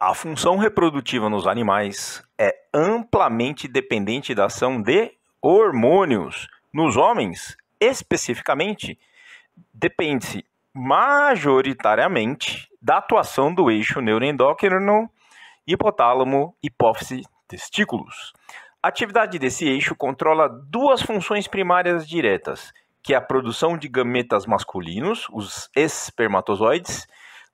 A função reprodutiva nos animais é amplamente dependente da ação de hormônios. Nos homens, especificamente, depende-se majoritariamente da atuação do eixo neuroendócrino, hipotálamo, hipófise, testículos. A atividade desse eixo controla duas funções primárias diretas, que é a produção de gametas masculinos, os espermatozoides,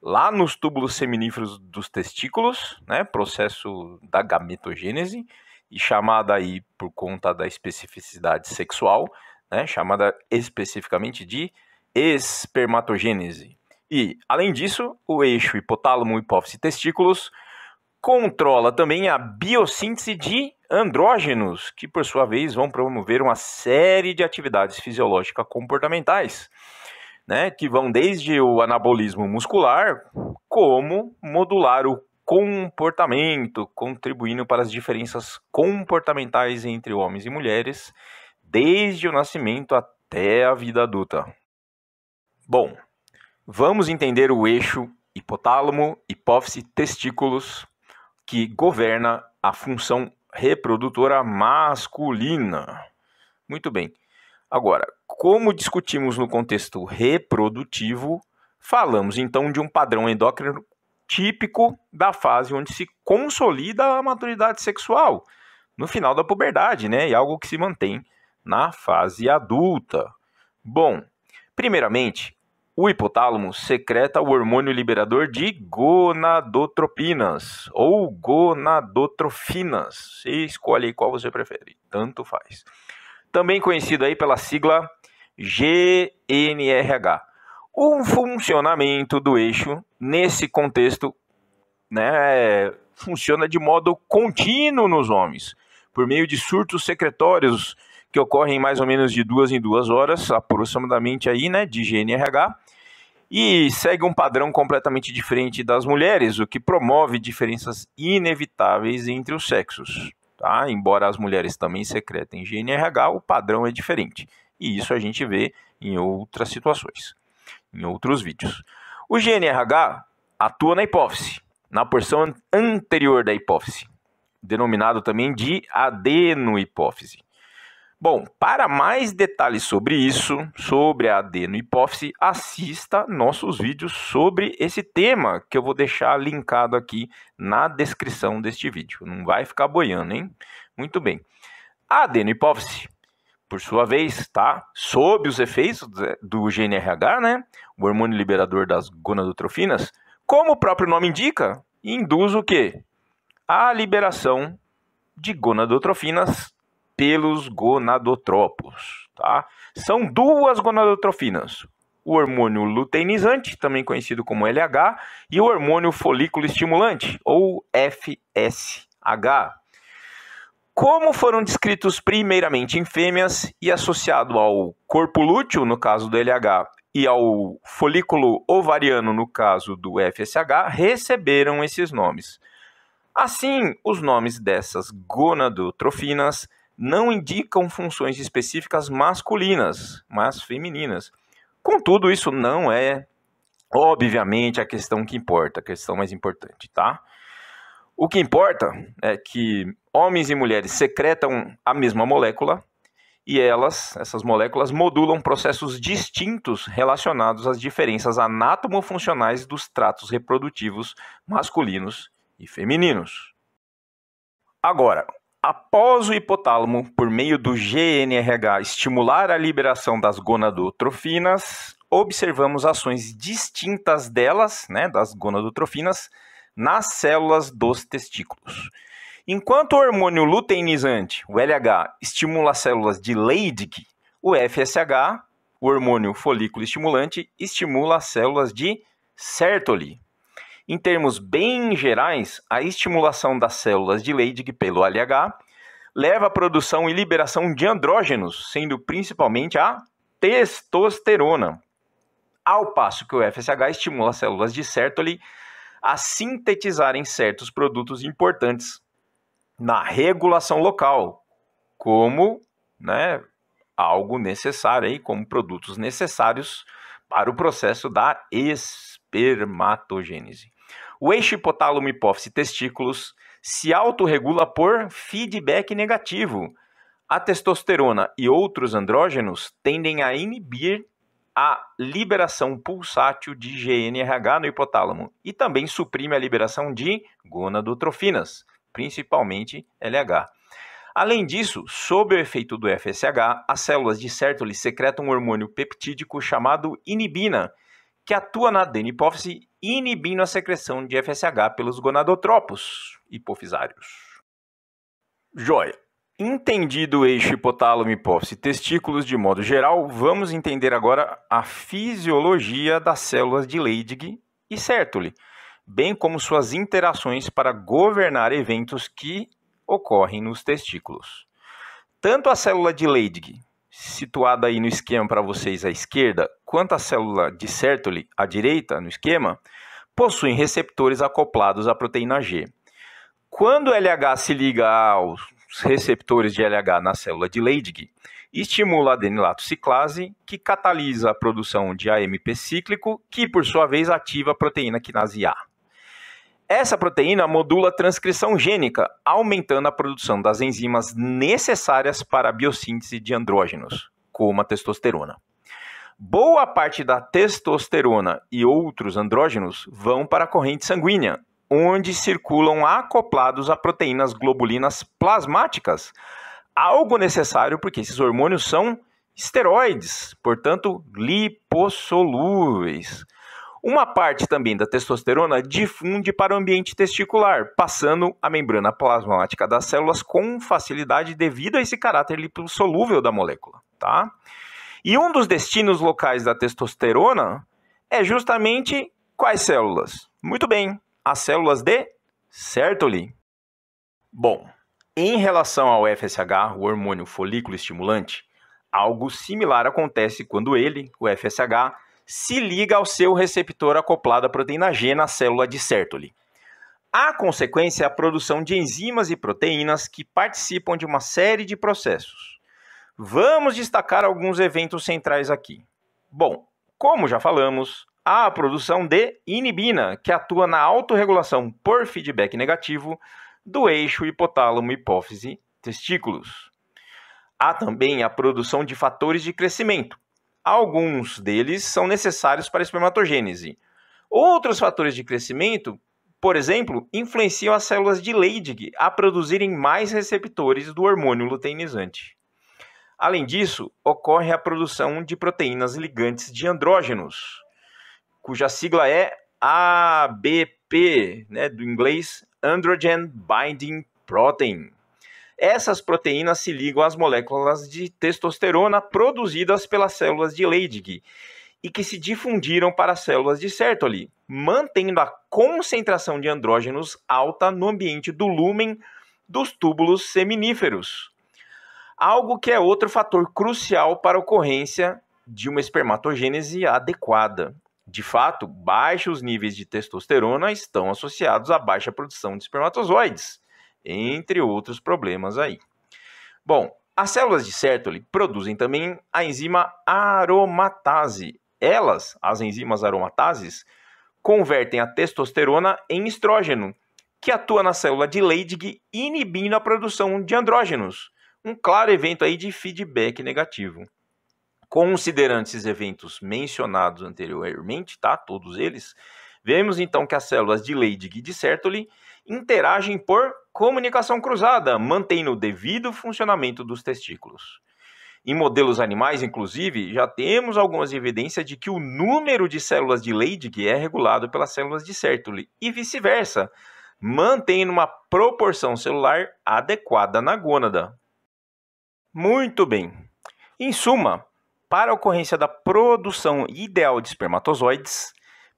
lá nos túbulos seminíferos dos testículos, né, processo da gametogênese, e chamada aí por conta da especificidade sexual, né, chamada especificamente de espermatogênese. E, além disso, o eixo hipotálamo, hipófise e testículos controla também a biossíntese de andrógenos, que por sua vez vão promover uma série de atividades fisiológicas comportamentais né, que vão desde o anabolismo muscular, como modular o comportamento, contribuindo para as diferenças comportamentais entre homens e mulheres, desde o nascimento até a vida adulta. Bom, vamos entender o eixo hipotálamo, hipófise, testículos, que governa a função reprodutora masculina. Muito bem. Agora, como discutimos no contexto reprodutivo, falamos então de um padrão endócrino típico da fase onde se consolida a maturidade sexual, no final da puberdade, né? E algo que se mantém na fase adulta. Bom, primeiramente, o hipotálamo secreta o hormônio liberador de gonadotropinas ou gonadotrofinas. Você escolhe qual você prefere, tanto faz também conhecido aí pela sigla GNRH. O funcionamento do eixo nesse contexto né, funciona de modo contínuo nos homens, por meio de surtos secretórios que ocorrem mais ou menos de duas em duas horas, aproximadamente aí, né, de GNRH, e segue um padrão completamente diferente das mulheres, o que promove diferenças inevitáveis entre os sexos. Tá? Embora as mulheres também secretem GNRH, o padrão é diferente. E isso a gente vê em outras situações, em outros vídeos. O GNRH atua na hipófise, na porção anterior da hipófise, denominado também de adenohipófise. Bom, para mais detalhes sobre isso, sobre a adenohipófise, assista nossos vídeos sobre esse tema, que eu vou deixar linkado aqui na descrição deste vídeo. Não vai ficar boiando, hein? Muito bem. A adenohipófise, por sua vez, está Sob os efeitos do GNRH, né? O hormônio liberador das gonadotrofinas, como o próprio nome indica, induz o quê? A liberação de gonadotrofinas pelos gonadotropos, tá? São duas gonadotrofinas, o hormônio luteinizante, também conhecido como LH, e o hormônio folículo estimulante, ou FSH. Como foram descritos primeiramente em fêmeas e associado ao corpo lúteo, no caso do LH, e ao folículo ovariano, no caso do FSH, receberam esses nomes. Assim, os nomes dessas gonadotrofinas não indicam funções específicas masculinas, mas femininas. Contudo, isso não é, obviamente, a questão que importa, a questão mais importante, tá? O que importa é que homens e mulheres secretam a mesma molécula e elas, essas moléculas, modulam processos distintos relacionados às diferenças anátomo-funcionais dos tratos reprodutivos masculinos e femininos. Agora, Após o hipotálamo, por meio do GNRH, estimular a liberação das gonadotrofinas, observamos ações distintas delas, né, das gonadotrofinas, nas células dos testículos. Enquanto o hormônio luteinizante, o LH, estimula as células de Leydig, o FSH, o hormônio folículo estimulante, estimula as células de Sertoli. Em termos bem gerais, a estimulação das células de Leydig pelo LH leva à produção e liberação de andrógenos, sendo principalmente a testosterona. Ao passo que o FSH estimula as células de Sertoli a sintetizarem certos produtos importantes na regulação local, como né, algo necessário aí, como produtos necessários para o processo da espermatogênese. O eixo hipotálamo hipófise testículos se autorregula por feedback negativo. A testosterona e outros andrógenos tendem a inibir a liberação pulsátil de GNRH no hipotálamo e também suprime a liberação de gonadotrofinas, principalmente LH. Além disso, sob o efeito do FSH, as células de Sertoli secretam um hormônio peptídico chamado inibina, que atua na adeno-hipófise inibindo a secreção de FSH pelos gonadotropos hipofisários. Joia! Entendido o eixo hipotálamo, hipófise e testículos de modo geral, vamos entender agora a fisiologia das células de Leydig e Sertoli, bem como suas interações para governar eventos que ocorrem nos testículos. Tanto a célula de Leydig situada aí no esquema para vocês à esquerda, quanto à célula de Sertoli à direita no esquema, possuem receptores acoplados à proteína G. Quando o LH se liga aos receptores de LH na célula de Leydig, estimula a adenilato ciclase, que catalisa a produção de AMP cíclico, que por sua vez ativa a proteína quinase A. Essa proteína modula a transcrição gênica, aumentando a produção das enzimas necessárias para a biossíntese de andrógenos, como a testosterona. Boa parte da testosterona e outros andrógenos vão para a corrente sanguínea, onde circulam acoplados a proteínas globulinas plasmáticas, algo necessário porque esses hormônios são esteroides, portanto lipossolúveis. Uma parte também da testosterona difunde para o ambiente testicular, passando a membrana plasmática das células com facilidade devido a esse caráter lipossolúvel da molécula, tá? E um dos destinos locais da testosterona é justamente quais células? Muito bem, as células de Sertoli. Bom, em relação ao FSH, o hormônio folículo estimulante, algo similar acontece quando ele, o FSH, se liga ao seu receptor acoplado à proteína G na célula de Sertoli. A consequência é a produção de enzimas e proteínas que participam de uma série de processos. Vamos destacar alguns eventos centrais aqui. Bom, como já falamos, há a produção de inibina, que atua na autorregulação por feedback negativo do eixo hipotálamo-hipófise-testículos. Há também a produção de fatores de crescimento, Alguns deles são necessários para a espermatogênese. Outros fatores de crescimento, por exemplo, influenciam as células de Leydig a produzirem mais receptores do hormônio luteinizante. Além disso, ocorre a produção de proteínas ligantes de andrógenos, cuja sigla é ABP, né, do inglês Androgen Binding Protein. Essas proteínas se ligam às moléculas de testosterona produzidas pelas células de Leydig e que se difundiram para as células de Sertoli, mantendo a concentração de andrógenos alta no ambiente do lúmen dos túbulos seminíferos. Algo que é outro fator crucial para a ocorrência de uma espermatogênese adequada. De fato, baixos níveis de testosterona estão associados à baixa produção de espermatozoides entre outros problemas aí. Bom, as células de Sertoli produzem também a enzima aromatase. Elas, as enzimas aromatases, convertem a testosterona em estrógeno, que atua na célula de Leydig inibindo a produção de andrógenos, um claro evento aí de feedback negativo. Considerando esses eventos mencionados anteriormente, tá, todos eles, vemos então que as células de Leydig e de Sertoli interagem por comunicação cruzada, mantendo o devido funcionamento dos testículos. Em modelos animais, inclusive, já temos algumas evidências de que o número de células de Leydig é regulado pelas células de Sertoli e vice-versa, mantendo uma proporção celular adequada na gônada. Muito bem. Em suma, para a ocorrência da produção ideal de espermatozoides,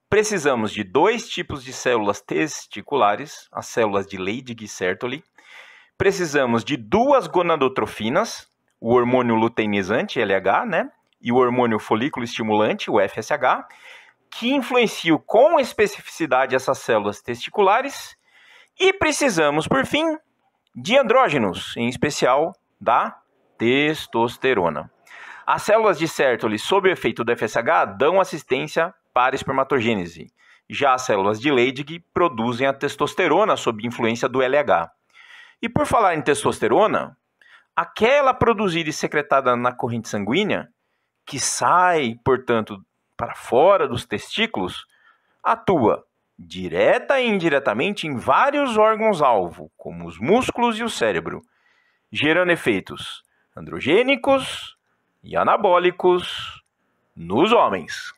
Precisamos de dois tipos de células testiculares, as células de Leydig-Sertoli. Precisamos de duas gonadotrofinas, o hormônio luteinizante, LH, né? E o hormônio folículo estimulante, o FSH, que influenciam com especificidade essas células testiculares. E precisamos, por fim, de andrógenos, em especial da testosterona. As células de Sertoli, sob o efeito do FSH, dão assistência para a espermatogênese. Já as células de Leydig produzem a testosterona sob influência do LH. E por falar em testosterona, aquela produzida e secretada na corrente sanguínea, que sai, portanto, para fora dos testículos, atua direta e indiretamente em vários órgãos-alvo, como os músculos e o cérebro, gerando efeitos androgênicos e anabólicos nos homens.